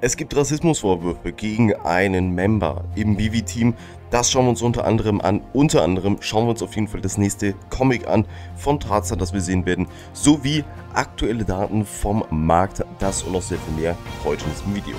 Es gibt Rassismusvorwürfe gegen einen Member im Vivi-Team. Das schauen wir uns unter anderem an. Unter anderem schauen wir uns auf jeden Fall das nächste Comic an von Tarzan, das wir sehen werden, sowie aktuelle Daten vom Markt. Das und noch sehr viel mehr heute in diesem Video.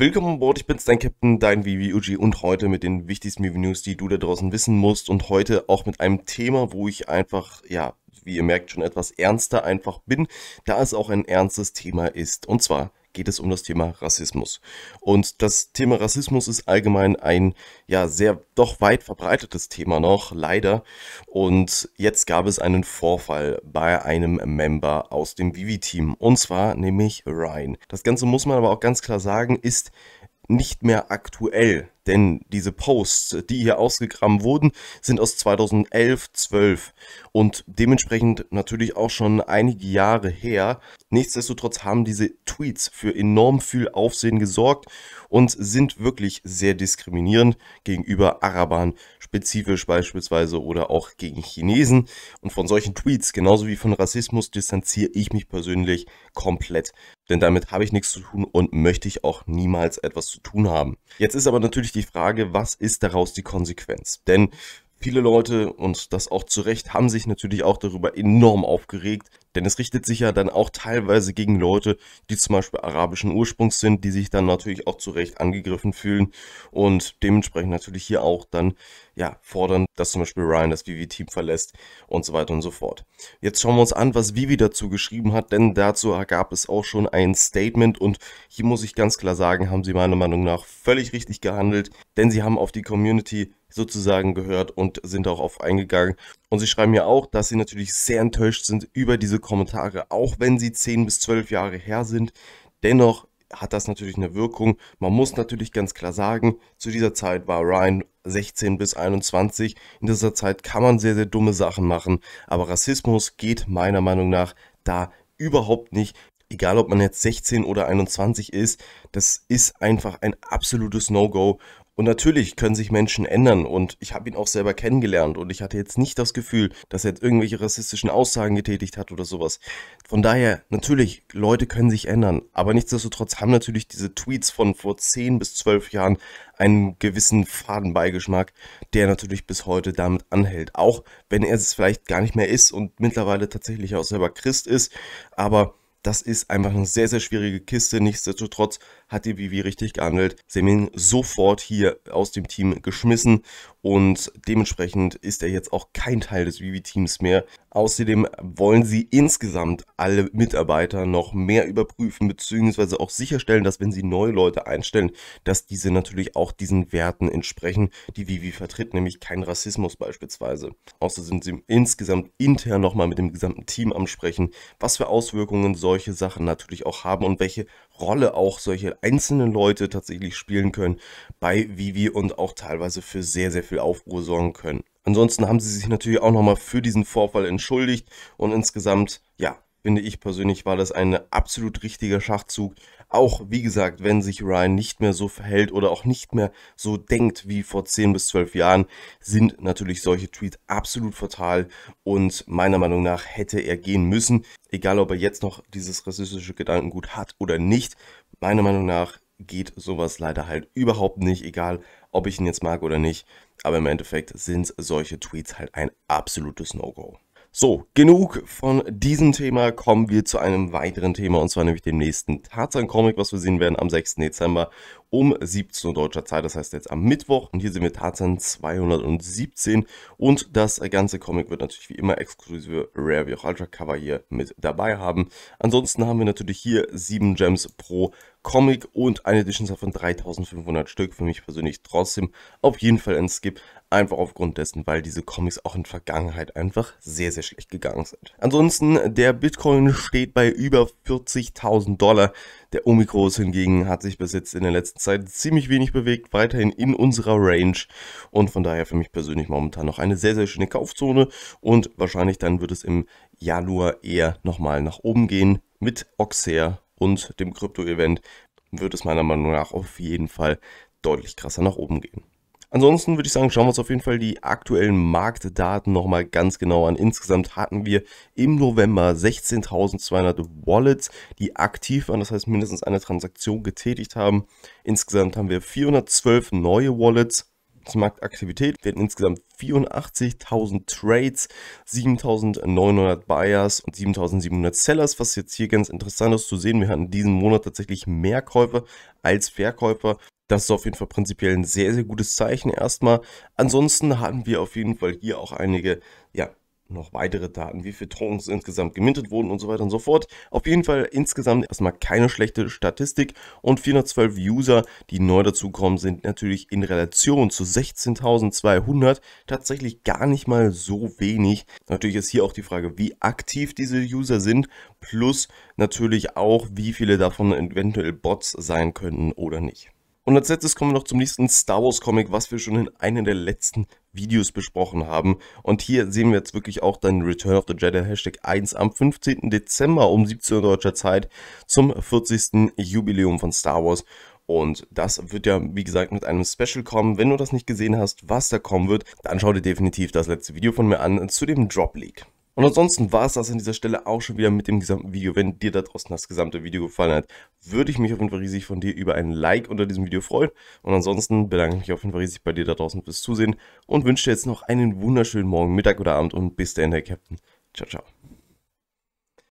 Willkommen an Bord, ich bin's, dein Captain, dein Vivi Uji und heute mit den wichtigsten Vivi News, die du da draußen wissen musst und heute auch mit einem Thema, wo ich einfach, ja, wie ihr merkt, schon etwas ernster einfach bin, da es auch ein ernstes Thema ist und zwar geht es um das Thema Rassismus. Und das Thema Rassismus ist allgemein ein ja sehr doch weit verbreitetes Thema noch, leider. Und jetzt gab es einen Vorfall bei einem Member aus dem Vivi-Team, und zwar nämlich Ryan. Das Ganze muss man aber auch ganz klar sagen, ist nicht mehr aktuell. Denn diese Posts, die hier ausgegraben wurden, sind aus 2011, 12 und dementsprechend natürlich auch schon einige Jahre her. Nichtsdestotrotz haben diese Tweets für enorm viel Aufsehen gesorgt und sind wirklich sehr diskriminierend gegenüber Arabern, spezifisch beispielsweise oder auch gegen Chinesen. Und von solchen Tweets, genauso wie von Rassismus, distanziere ich mich persönlich komplett denn damit habe ich nichts zu tun und möchte ich auch niemals etwas zu tun haben. Jetzt ist aber natürlich die Frage, was ist daraus die Konsequenz? Denn viele Leute, und das auch zu Recht, haben sich natürlich auch darüber enorm aufgeregt, denn es richtet sich ja dann auch teilweise gegen Leute, die zum Beispiel arabischen Ursprungs sind, die sich dann natürlich auch zu Recht angegriffen fühlen und dementsprechend natürlich hier auch dann ja, fordern, dass zum Beispiel Ryan das Vivi-Team verlässt und so weiter und so fort. Jetzt schauen wir uns an, was Vivi dazu geschrieben hat, denn dazu gab es auch schon ein Statement und hier muss ich ganz klar sagen, haben sie meiner Meinung nach völlig richtig gehandelt, denn sie haben auf die Community sozusagen gehört und sind auch auf eingegangen. Und sie schreiben ja auch, dass sie natürlich sehr enttäuscht sind über diese Kommentare, auch wenn sie 10 bis 12 Jahre her sind. Dennoch hat das natürlich eine Wirkung. Man muss natürlich ganz klar sagen, zu dieser Zeit war Ryan 16 bis 21. In dieser Zeit kann man sehr, sehr dumme Sachen machen, aber Rassismus geht meiner Meinung nach da überhaupt nicht. Egal, ob man jetzt 16 oder 21 ist, das ist einfach ein absolutes No-Go. Und natürlich können sich Menschen ändern und ich habe ihn auch selber kennengelernt und ich hatte jetzt nicht das Gefühl, dass er jetzt irgendwelche rassistischen Aussagen getätigt hat oder sowas. Von daher, natürlich, Leute können sich ändern, aber nichtsdestotrotz haben natürlich diese Tweets von vor 10 bis 12 Jahren einen gewissen Fadenbeigeschmack, der natürlich bis heute damit anhält. Auch wenn er es vielleicht gar nicht mehr ist und mittlerweile tatsächlich auch selber Christ ist, aber das ist einfach eine sehr, sehr schwierige Kiste. Nichtsdestotrotz hat die Vivi e richtig gehandelt. Semin sofort hier aus dem Team geschmissen und dementsprechend ist er jetzt auch kein Teil des Vivi-Teams mehr. Außerdem wollen sie insgesamt alle Mitarbeiter noch mehr überprüfen bzw. auch sicherstellen, dass wenn sie neue Leute einstellen, dass diese natürlich auch diesen Werten entsprechen, die Vivi e vertritt, nämlich kein Rassismus beispielsweise. Außerdem sind sie insgesamt intern nochmal mit dem gesamten Team am Sprechen, was für Auswirkungen solche Sachen natürlich auch haben und welche Rolle auch solche einzelne Leute tatsächlich spielen können bei Vivi und auch teilweise für sehr, sehr viel Aufruhr sorgen können. Ansonsten haben sie sich natürlich auch nochmal für diesen Vorfall entschuldigt und insgesamt, ja, finde ich persönlich, war das ein absolut richtiger Schachzug. Auch, wie gesagt, wenn sich Ryan nicht mehr so verhält oder auch nicht mehr so denkt wie vor 10 bis 12 Jahren, sind natürlich solche Tweets absolut fatal und meiner Meinung nach hätte er gehen müssen. Egal, ob er jetzt noch dieses rassistische Gedankengut hat oder nicht, meiner Meinung nach geht sowas leider halt überhaupt nicht, egal ob ich ihn jetzt mag oder nicht. Aber im Endeffekt sind solche Tweets halt ein absolutes No-Go. So, genug von diesem Thema, kommen wir zu einem weiteren Thema und zwar nämlich dem nächsten Tarzan-Comic, was wir sehen werden am 6. Dezember um 17 Uhr deutscher Zeit, das heißt jetzt am Mittwoch und hier sehen wir Tarzan 217 und das ganze Comic wird natürlich wie immer exklusive Rare wie auch Ultra Cover hier mit dabei haben. Ansonsten haben wir natürlich hier 7 Gems pro Comic und eine Edition von 3500 Stück. Für mich persönlich trotzdem auf jeden Fall ein Skip. Einfach aufgrund dessen, weil diese Comics auch in der Vergangenheit einfach sehr, sehr schlecht gegangen sind. Ansonsten, der Bitcoin steht bei über 40.000 Dollar. Der Omikros hingegen hat sich bis jetzt in der letzten Zeit ziemlich wenig bewegt, weiterhin in unserer Range und von daher für mich persönlich momentan noch eine sehr, sehr schöne Kaufzone und wahrscheinlich dann wird es im Januar eher nochmal nach oben gehen mit Oxair und dem Krypto-Event wird es meiner Meinung nach auf jeden Fall deutlich krasser nach oben gehen. Ansonsten würde ich sagen, schauen wir uns auf jeden Fall die aktuellen Marktdaten nochmal ganz genau an. Insgesamt hatten wir im November 16.200 Wallets, die aktiv waren, das heißt mindestens eine Transaktion getätigt haben. Insgesamt haben wir 412 neue Wallets, Marktaktivität werden insgesamt 84.000 Trades, 7.900 Buyers und 7.700 Sellers, was jetzt hier ganz interessant ist zu sehen. Wir hatten diesen Monat tatsächlich mehr Käufer als Verkäufer. Das ist auf jeden Fall prinzipiell ein sehr, sehr gutes Zeichen erstmal. Ansonsten haben wir auf jeden Fall hier auch einige ja, noch weitere Daten, wie viele Tokens insgesamt gemintet wurden und so weiter und so fort. Auf jeden Fall insgesamt erstmal keine schlechte Statistik und 412 User, die neu dazukommen, sind natürlich in Relation zu 16.200 tatsächlich gar nicht mal so wenig. Natürlich ist hier auch die Frage, wie aktiv diese User sind, plus natürlich auch, wie viele davon eventuell Bots sein könnten oder nicht. Und als letztes kommen wir noch zum nächsten Star Wars Comic, was wir schon in einem der letzten Videos besprochen haben. Und hier sehen wir jetzt wirklich auch dann Return of the Jedi Hashtag 1 am 15. Dezember um 17 Uhr deutscher Zeit zum 40. Jubiläum von Star Wars. Und das wird ja, wie gesagt, mit einem Special kommen. Wenn du das nicht gesehen hast, was da kommen wird, dann schau dir definitiv das letzte Video von mir an zu dem Drop League. Und ansonsten war es das an dieser Stelle auch schon wieder mit dem gesamten Video. Wenn dir da draußen das gesamte Video gefallen hat, würde ich mich auf jeden Fall riesig von dir über ein Like unter diesem Video freuen. Und ansonsten bedanke ich mich auf jeden Fall riesig bei dir da draußen fürs Zusehen und wünsche dir jetzt noch einen wunderschönen Morgen, Mittag oder Abend und bis dahin, der Captain. Ciao, ciao.